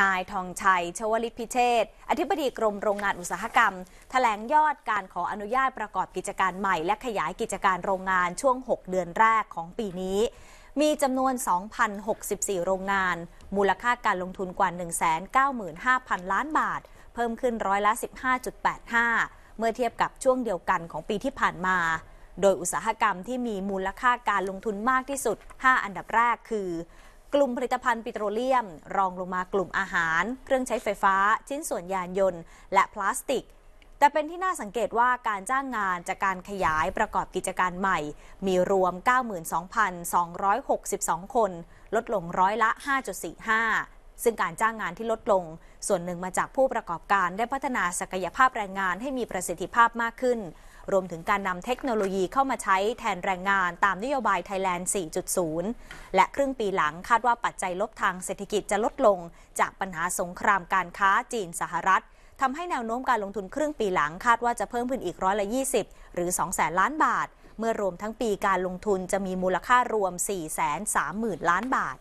นายทองชัยชวลิตพิเชษอธิบดีกรมโรงงานอุตสาหกรรมถแถลงยอดการขออนุญาตประกอบกิจการใหม่และขยายกิจการโรงงานช่วง 6 เดือนแรกของปีนี้ มีจำนวน 2,064 โรงงาน มูลค่าการลงทุนกว่า195,000 ล้านบาท เพิ่มขึ้นร้อยละ 15.85 เมื่อเทียบกับช่วงเดียวกันของปีที่ผ่านมา โดยอุตสาหกรรมที่มีมูลค่าการลงทุนมากที่สุด 5 อันดับแรกคือกลุ่มผลิตภัณฑ์ปิโตรเลียมรองลงมากลุ่มอาหาร เครื่องใช้ไฟฟ้า ชิ้นส่วนยานยนต์ และพลาสติก แต่เป็นที่น่าสังเกตว่าการจ้างงาน จากการขยายประกอบกิจการใหม่ มีรวม 92,262 คน ลดลงร้อยละ 5.45ซึ่งการจ้างงานที่ลดลง ส่วนหนึ่งมาจากผู้ประกอบการได้พัฒนาศักยภาพแรงงานให้มีประสิทธิภาพมากขึ้น รวมถึงการนำเทคโนโลยีเข้ามาใช้แทนแรงงานตามนโยบายไทยแลนด์ 4.0 และครึ่งปีหลังคาดว่าปัจจัยลบทางเศรษฐกิจจะลดลง จากปัญหาสงครามการค้าจีนสหรัฐ ทำให้แนวโน้มการลงทุนครึ่งปีหลังคาดว่าจะเพิ่มขึ้นอีกร้อยละ20หรือ2แสนล้านบาท เมื่อรวมทั้งปีการลงทุนจะมีมูลค่ารวม4 3 0 0 0 0ล้านบาท